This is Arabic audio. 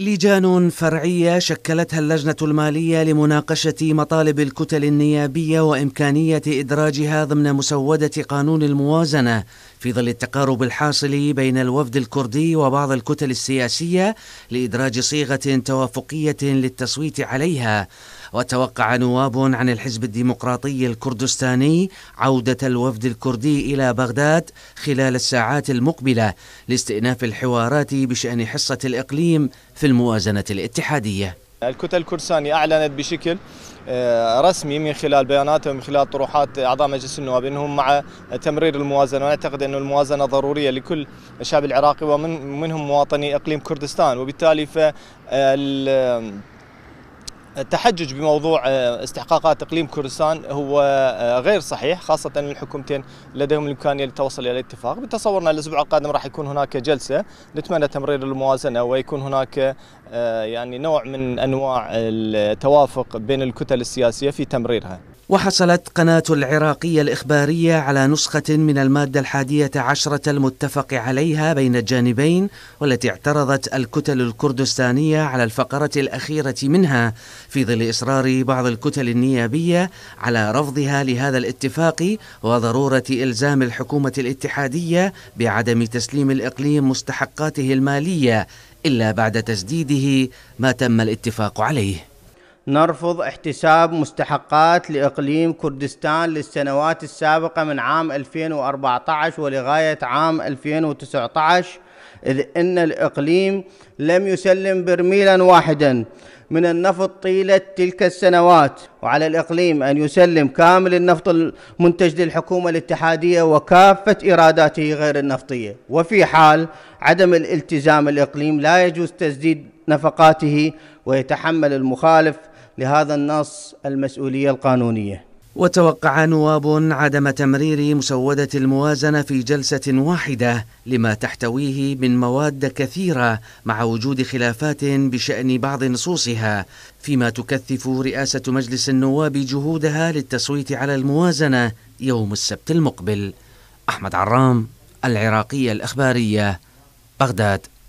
لجان فرعية شكلتها اللجنة المالية لمناقشة مطالب الكتل النيابية وإمكانية إدراجها ضمن مسودة قانون الموازنة في ظل التقارب الحاصل بين الوفد الكردي وبعض الكتل السياسية لإدراج صيغة توافقية للتصويت عليها وتوقع نواب عن الحزب الديمقراطي الكردستاني عودة الوفد الكردي إلى بغداد خلال الساعات المقبلة لاستئناف الحوارات بشأن حصة الإقليم في الموازنة الاتحادية الكتل الكردستانية أعلنت بشكل آه، رسمي من خلال بياناتهم من خلال طروحات اعضاء مجلس النواب انهم مع تمرير الموازنه ونعتقد ان الموازنه ضروريه لكل الشعب العراقي ومنهم مواطني اقليم كردستان وبالتالي ف آه، التحجج بموضوع آه، استحقاقات اقليم كردستان هو آه، غير صحيح خاصه ان الحكومتين لديهم الامكانيه للتوصل الى اتفاق بتصورنا الاسبوع القادم راح يكون هناك جلسه نتمنى تمرير الموازنه ويكون هناك آه، يعني نوع من انواع التوافق بين الكتل السياسيه في تمريرها وحصلت قناة العراقية الإخبارية على نسخة من المادة الحادية عشرة المتفق عليها بين الجانبين والتي اعترضت الكتل الكردستانية على الفقرة الأخيرة منها في ظل إصرار بعض الكتل النيابية على رفضها لهذا الاتفاق وضرورة إلزام الحكومة الاتحادية بعدم تسليم الإقليم مستحقاته المالية إلا بعد تسديده ما تم الاتفاق عليه نرفض احتساب مستحقات لإقليم كردستان للسنوات السابقة من عام 2014 ولغاية عام 2019 إذ أن الإقليم لم يسلم برميلا واحدا من النفط طيلة تلك السنوات وعلى الإقليم أن يسلم كامل النفط المنتج للحكومة الاتحادية وكافة إيراداته غير النفطية وفي حال عدم الالتزام الإقليم لا يجوز تسديد نفقاته ويتحمل المخالف لهذا النص المسؤولية القانونية وتوقع نواب عدم تمرير مسودة الموازنة في جلسة واحدة لما تحتويه من مواد كثيرة مع وجود خلافات بشأن بعض نصوصها فيما تكثف رئاسة مجلس النواب جهودها للتصويت على الموازنة يوم السبت المقبل أحمد عرام العراقية الإخبارية بغداد